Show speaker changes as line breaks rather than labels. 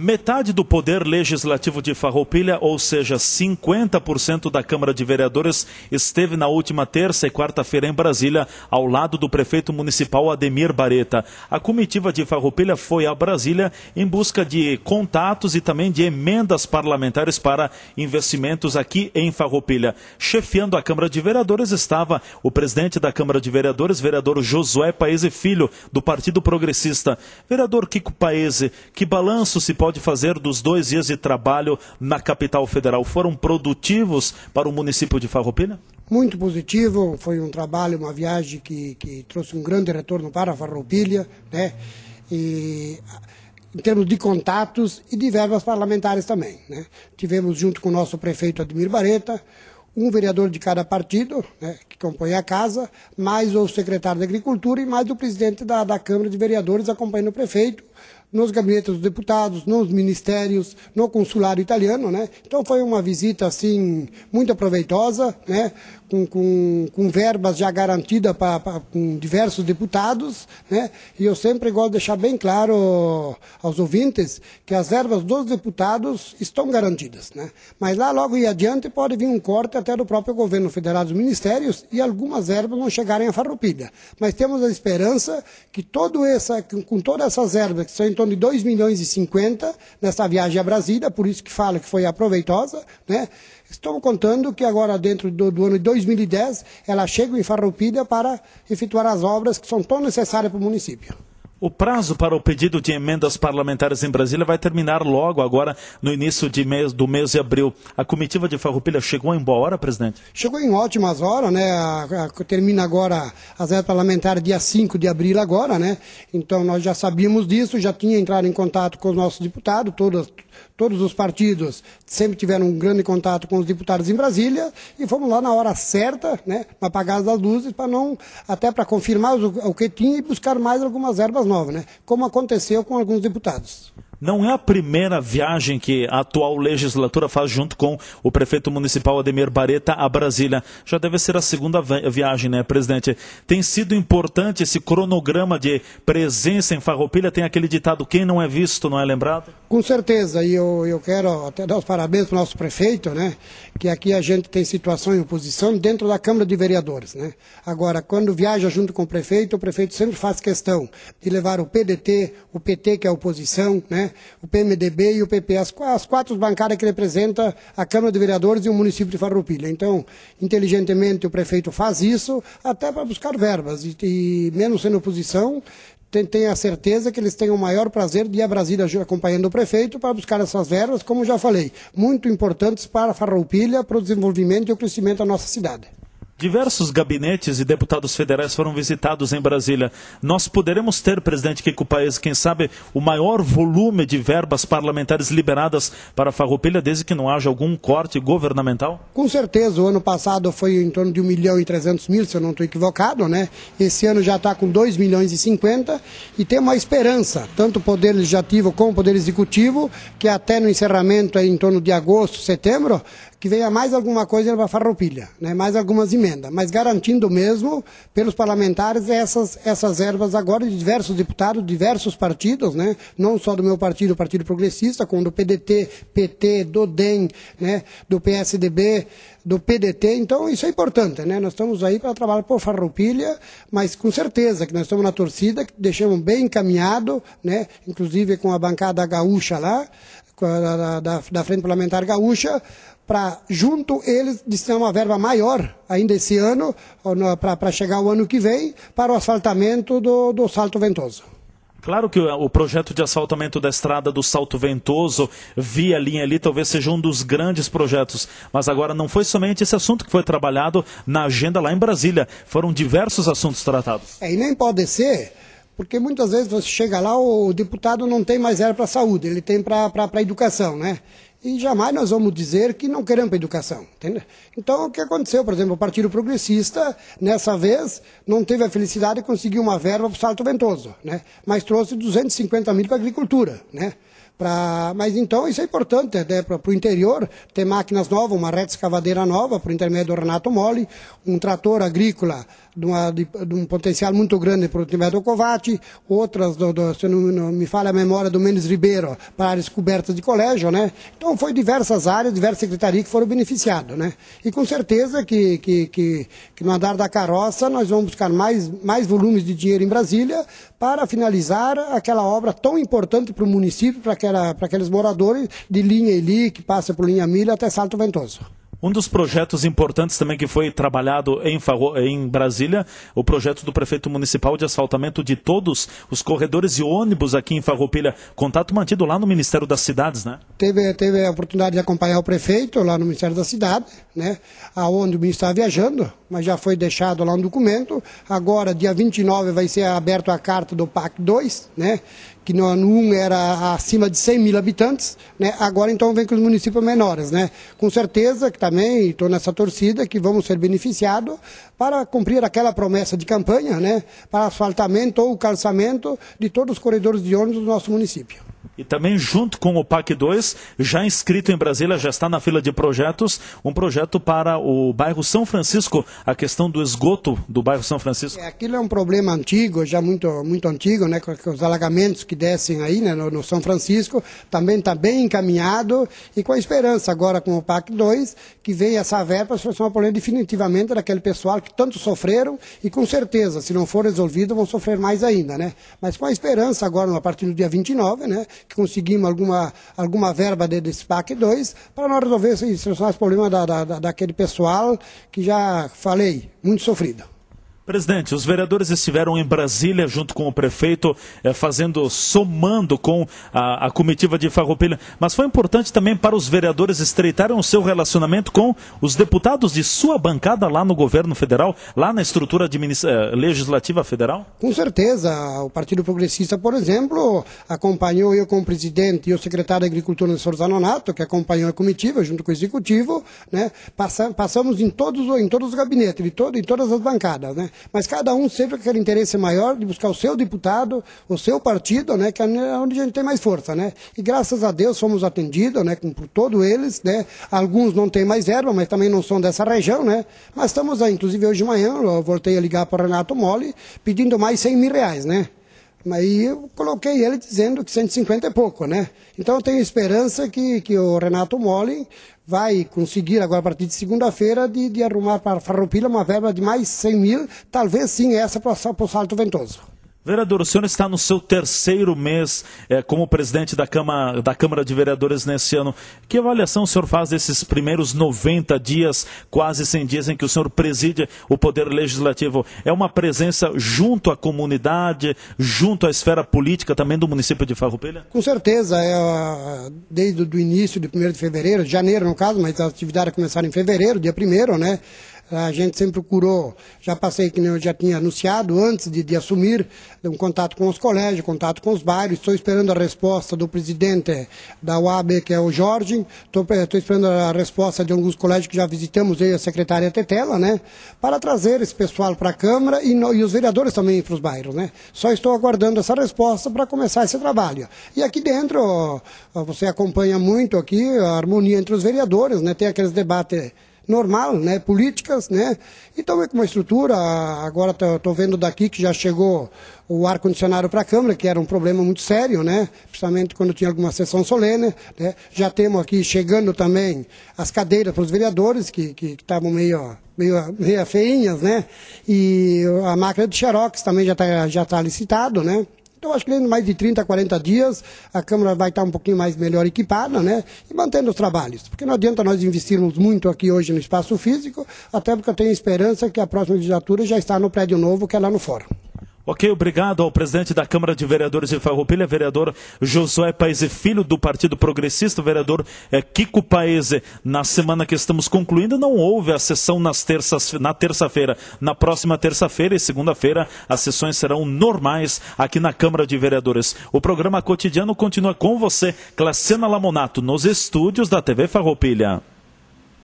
Metade do poder legislativo de Farroupilha, ou seja, 50% da Câmara de Vereadores, esteve na última terça e quarta-feira em Brasília, ao lado do prefeito municipal Ademir Bareta. A comitiva de Farroupilha foi a Brasília em busca de contatos e também de emendas parlamentares para investimentos aqui em Farroupilha. Chefiando a Câmara de Vereadores estava o presidente da Câmara de Vereadores, vereador Josué Paese Filho, do Partido Progressista. Vereador Kiko Paese, que balanço se pode pode fazer dos dois dias de trabalho na capital federal? Foram produtivos para o município de Farroupilha?
Muito positivo, foi um trabalho, uma viagem que, que trouxe um grande retorno para Farroupilha, né? E em termos de contatos e de verbas parlamentares também, né? Tivemos junto com o nosso prefeito Admir Bareta, um vereador de cada partido, né, que compõe a casa, mais o secretário da Agricultura e mais o presidente da, da Câmara de Vereadores acompanhando o prefeito, nos gabinetes dos deputados, nos ministérios, no consulado italiano, né? Então foi uma visita, assim, muito proveitosa, né? Com, com, com verbas já garantidas para diversos deputados, né? E eu sempre gosto de deixar bem claro aos ouvintes que as verbas dos deputados estão garantidas, né? Mas lá logo e adiante pode vir um corte até do próprio governo federal dos ministérios e algumas verbas não chegarem à farroupilha. Mas temos a esperança que todo essa, com todas essas verbas que são torno de 2 milhões e 50 nessa viagem a Brasília, por isso que falo que foi aproveitosa, né? Estou contando que agora, dentro do, do ano de 2010, ela chega em Farroupilha para efetuar as obras que são tão necessárias para o município. O prazo
para o pedido de emendas parlamentares em Brasília vai terminar logo agora, no início mês, do mês de abril. A comitiva de Farroupilha chegou em boa hora, presidente?
Chegou em ótimas horas, né? termina agora as emendas parlamentares dia 5 de abril agora, né? Então nós já sabíamos disso, já tinha entrado em contato com os nossos deputados, todas, todos os partidos sempre tiveram um grande contato com os deputados em Brasília e fomos lá na hora certa, né, na as luzes, para não, até para confirmar o, o que tinha e buscar mais algumas ervas novas, né, como aconteceu com alguns deputados.
Não é a primeira viagem que a atual legislatura faz junto com o prefeito municipal Ademir Bareta a Brasília. Já deve ser a segunda viagem, né, presidente? Tem sido importante esse cronograma de presença em Farroupilha? Tem aquele ditado, quem não é visto não é lembrado?
Com certeza, e eu, eu quero até dar os parabéns para o nosso prefeito, né, que aqui a gente tem situação em oposição dentro da Câmara de Vereadores, né. Agora, quando viaja junto com o prefeito, o prefeito sempre faz questão de levar o PDT, o PT, que é a oposição, né, o PMDB e o PP, as, as quatro bancadas que representa a Câmara de Vereadores e o município de Farroupilha. Então, inteligentemente, o prefeito faz isso até para buscar verbas, e, e menos sendo oposição, tenha certeza que eles tenham o maior prazer de ir a Brasília acompanhando o prefeito para buscar essas verbas, como já falei, muito importantes para a Farroupilha, para o desenvolvimento e o crescimento da nossa cidade.
Diversos gabinetes e deputados federais foram visitados em Brasília. Nós poderemos ter, presidente Kiko país, quem sabe, o maior volume de verbas parlamentares liberadas para a farroupilha, desde que não haja algum corte governamental?
Com certeza. O ano passado foi em torno de 1 milhão e 300 mil, se eu não estou equivocado, né? Esse ano já está com 2 milhões e 50 e tem uma esperança, tanto o Poder Legislativo como o Poder Executivo, que até no encerramento em torno de agosto, setembro, que venha mais alguma coisa para a farroupilha, né? mais algumas emendas, mas garantindo mesmo pelos parlamentares essas, essas ervas agora de diversos deputados, diversos partidos, né? não só do meu partido, o Partido Progressista, como do PDT, PT, do DEM, né? do PSDB, do PDT, então isso é importante, né? nós estamos aí para trabalhar por farroupilha, mas com certeza que nós estamos na torcida, que deixamos bem encaminhado, né? inclusive com a bancada gaúcha lá, da, da, da Frente Parlamentar Gaúcha, para, junto, eles destinar uma verba maior ainda esse ano, para chegar o ano que vem, para o asfaltamento do, do Salto Ventoso.
Claro que o projeto de asfaltamento da estrada do Salto Ventoso, via linha ali, talvez seja um dos grandes projetos. Mas agora não foi somente esse assunto que foi trabalhado na agenda lá em Brasília. Foram diversos assuntos tratados.
É, e nem pode ser porque muitas vezes você chega lá, o deputado não tem mais era para a saúde, ele tem para a educação, né? E jamais nós vamos dizer que não queremos para a educação, entendeu? Então, o que aconteceu, por exemplo, o Partido Progressista, nessa vez, não teve a felicidade de conseguir uma verba para o Salto Ventoso, né? Mas trouxe 250 mil para a agricultura, né? Pra... Mas então isso é importante né? para o interior ter máquinas novas, uma reta escavadeira nova, por intermédio do Renato Mole, um trator agrícola de, uma, de, de, um potencial muito grande para o do Covati, outras, do, do, se não, não, me falha a memória, do Mendes Ribeiro, para áreas cobertas de colégio, né? Então, foi diversas áreas, diversas secretarias que foram beneficiadas, né? E com certeza que, que, que, que no andar da carroça nós vamos buscar mais, mais volumes de dinheiro em Brasília para finalizar aquela obra tão importante para o município, para, aquela, para aqueles moradores de linha Eli, que passa por linha Milha até Salto Ventoso. Um dos
projetos importantes também que foi trabalhado em, em, Brasília, o projeto do prefeito municipal de asfaltamento de todos os corredores e ônibus aqui em Farroupilha. Contato mantido lá no Ministério das Cidades, né?
Teve, teve a oportunidade de acompanhar o prefeito lá no Ministério da Cidade, né? Aonde o ministro está viajando, mas já foi deixado lá um documento. Agora, dia 29, vai ser aberto a carta do PAC 2, né? que no ano 1 era acima de 100 mil habitantes, né? agora então vem com os municípios menores. Né? Com certeza que está também, estou nessa torcida, que vamos ser beneficiados para cumprir aquela promessa de campanha, né? Para asfaltamento ou calçamento de todos os corredores de ônibus do nosso município.
E também, junto com o PAC 2, já inscrito em Brasília, já está na fila de projetos, um projeto para o bairro São Francisco, a questão do esgoto do bairro São Francisco. É,
aquilo é um problema antigo, já muito, muito antigo, né, com os alagamentos que descem aí né, no, no São Francisco, também está bem encaminhado e com a esperança agora com o PAC 2, que vem essa verba solucionar o problema definitivamente daquele pessoal que tanto sofreram e com certeza, se não for resolvido, vão sofrer mais ainda, né? Mas com a esperança agora, a partir do dia 29, né, que conseguimos alguma, alguma verba de, desse PAC 2 para nós resolver esses problemas da, da, daquele pessoal que já falei, muito sofrido.
Presidente, os vereadores estiveram em Brasília junto com o prefeito, eh, fazendo, somando com a, a, comitiva de Farroupilha, mas foi importante também para os vereadores estreitarem o seu relacionamento com os deputados de sua bancada lá no governo federal, lá na estrutura administ... Eh, legislativa federal?
Com certeza, o Partido Progressista, por exemplo, acompanhou eu como presidente e o secretário da Agricultura, Sr. Zanonato, que acompanhou a comitiva junto com o executivo, né? passamos em todos, em todos os gabinetes, de todo, em todas as bancadas, né? Mas cada um sempre com aquele interesse maior de buscar o seu deputado, o seu partido, né? Que é onde a gente tem mais força, né? E graças a Deus fomos atendidos, né? por todos eles, né? Alguns não têm mais erva, mas também não são dessa região, né? Mas estamos aí, inclusive hoje de manhã eu voltei a ligar para o Renato Mole pedindo mais 100 mil reais, né? Aí eu coloquei ele dizendo que 150 é pouco, né? Então eu tenho esperança que, que o Renato Mole vai conseguir agora a partir de segunda-feira de, de arrumar para a Farroupilha uma verba de mais 100 mil, talvez sim essa para o Salto Ventoso.
Vereador, o senhor está no seu terceiro mês é, como presidente da Câmara, da Câmara de Vereadores nesse ano. Que avaliação o senhor faz desses primeiros 90 dias, quase 100 dias, em que o senhor preside o Poder Legislativo? É uma presença junto à comunidade, junto à esfera política também do município de Farroupilha?
Com certeza. É, ah, desde o início, de 1 de fevereiro, de janeiro no caso, mas a atividade começaram em fevereiro, dia 1 né? A gente sempre procurou, já passei, que eu já tinha anunciado antes de, de, assumir, um contato com os colégios, contato com os bairros. Estou esperando a resposta do presidente da UAB, que é o Jorge. Estou, estou eh, esperando a resposta de alguns colégios que já visitamos, aí a secretária Tetela, né? Para trazer esse pessoal para a Câmara e, no, e os vereadores também para os bairros, né? Só estou aguardando essa resposta para começar esse trabalho. E aqui dentro, você acompanha muito aqui a harmonia entre os vereadores, né? Tem aqueles debates normal, né? Políticas, né? Então é com uma estrutura, agora estou vendo daqui que já chegou o ar-condicionado para a Câmara, que era um problema muito sério, né? Principalmente quando tinha alguma sessão solene, né? Já temos aqui chegando também as cadeiras para os vereadores, que estavam meio meio, meio feinhas, né? E a máquina de xerox também já está já tá licitado, né? Então, acho que dentro de mais de 30, 40 dias, a Câmara vai estar um pouquinho mais melhor equipada, né? E mantendo os trabalhos. Porque não adianta nós investirmos muito aqui hoje no espaço físico, até porque eu tenho esperança que a próxima legislatura já está no prédio novo, que é lá no fórum.
Ok, obrigado ao presidente da Câmara de Vereadores de Farroupilha, vereador Josué Paese Filho, do Partido Progressista, vereador eh, Kiko Paese. Na semana que estamos concluindo, não houve a sessão nas terças, na terça-feira. Na próxima terça-feira e segunda-feira, as sessões serão normais aqui na Câmara de Vereadores. O programa cotidiano continua com você, Clacena Lamonato, nos estúdios da TV Farroupilha.